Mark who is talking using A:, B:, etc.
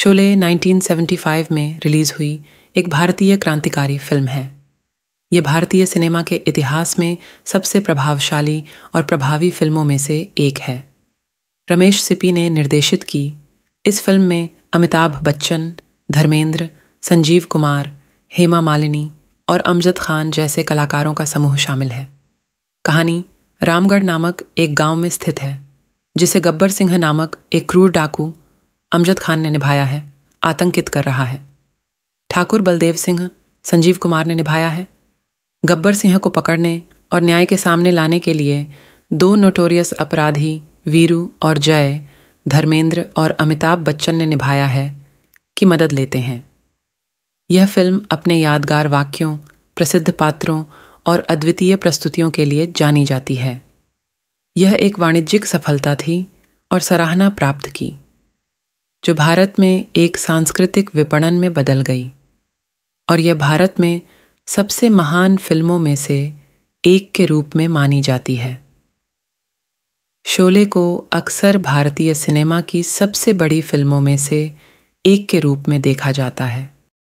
A: शोले 1975 में रिलीज हुई एक भारतीय क्रांतिकारी फिल्म है ये भारतीय सिनेमा के इतिहास में सबसे प्रभावशाली और प्रभावी फिल्मों में से एक है रमेश सिपी ने निर्देशित की इस फिल्म में अमिताभ बच्चन धर्मेंद्र संजीव कुमार हेमा मालिनी और अमजद खान जैसे कलाकारों का समूह शामिल है कहानी रामगढ़ नामक एक गांव में स्थित है जिसे गब्बर सिंह नामक एक क्रूर डाकू अमजद खान ने निभाया है आतंकित कर रहा है ठाकुर बलदेव सिंह संजीव कुमार ने निभाया है गब्बर सिंह को पकड़ने और न्याय के सामने लाने के लिए दो नोटोरियस अपराधी वीरू और जय धर्मेंद्र और अमिताभ बच्चन ने निभाया है कि मदद लेते हैं यह फिल्म अपने यादगार वाक्यों प्रसिद्ध पात्रों और अद्वितीय प्रस्तुतियों के लिए जानी जाती है यह एक वाणिज्यिक सफलता थी और सराहना प्राप्त की जो भारत में एक सांस्कृतिक विपणन में बदल गई और यह भारत में सबसे महान फिल्मों में से एक के रूप में मानी जाती है शोले को अक्सर भारतीय सिनेमा की सबसे बड़ी फिल्मों में से एक के रूप में देखा जाता है